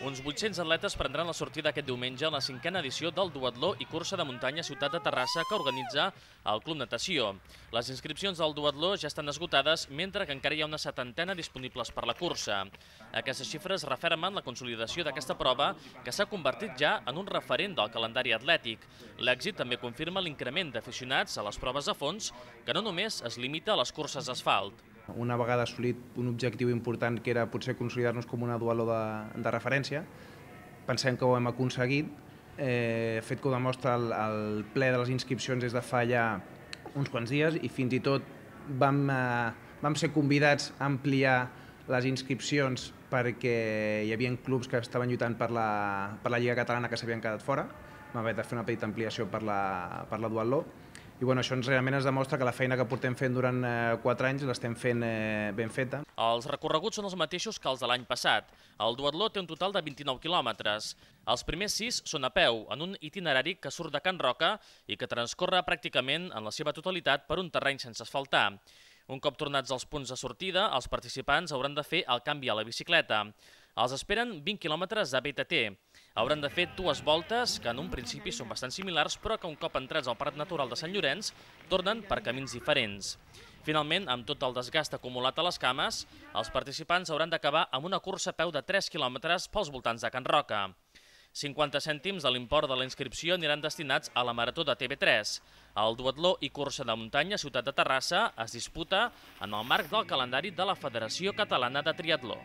Uns 800 atletes prendran la sortida aquest diumenge a la cinquena edició del duatló i cursa de muntanya Ciutat de Terrassa que organitza el Club Natació. Les inscripcions del duatló ja estan esgotades, mentre que encara hi ha una setantena disponibles per la cursa. Aquestes xifres refermen la consolidació d'aquesta prova, que s'ha convertit ja en un referent del calendari atlètic. L'èxit també confirma l'increment d'aficionats a les proves a fons, que no només es limita a les curses d'asfalt una vegada assolit un objectiu important que era potser consolidar-nos com una dualo de, de referència, pensem que ho hem aconseguit, eh, fet que ho demostra el, el ple de les inscripcions des de fa ja uns quants dies i fins i tot vam, eh, vam ser convidats a ampliar les inscripcions perquè hi havia clubs que estaven lluitant per la, per la Lliga Catalana que s'havien quedat fora. Vam haver de fer una petita ampliació per la, per la Dual Law i bueno, això ens realment ens demostra que la feina que portem fent durant 4 eh, anys l'estem fent eh, ben feta. Els recorreguts són els mateixos que els de l'any passat. El duatló té un total de 29 quilòmetres. Els primers sis són a peu, en un itinerari que surt de Can Roca i que transcorre pràcticament en la seva totalitat per un terreny sense asfaltar. Un cop tornats als punts de sortida, els participants hauran de fer el canvi a la bicicleta. Els esperen 20 quilòmetres de BTT. Hauran de fer dues voltes que en un principi són bastant similars però que un cop entrats al Parc Natural de Sant Llorenç tornen per camins diferents. Finalment, amb tot el desgast acumulat a les cames, els participants hauran d'acabar amb una cursa a peu de 3 quilòmetres pels voltants de Can Roca. 50 cèntims de l'import de la inscripció aniran destinats a la Marató de TV3. El duatló i cursa de muntanya Ciutat de Terrassa es disputa en el marc del calendari de la Federació Catalana de Triatló.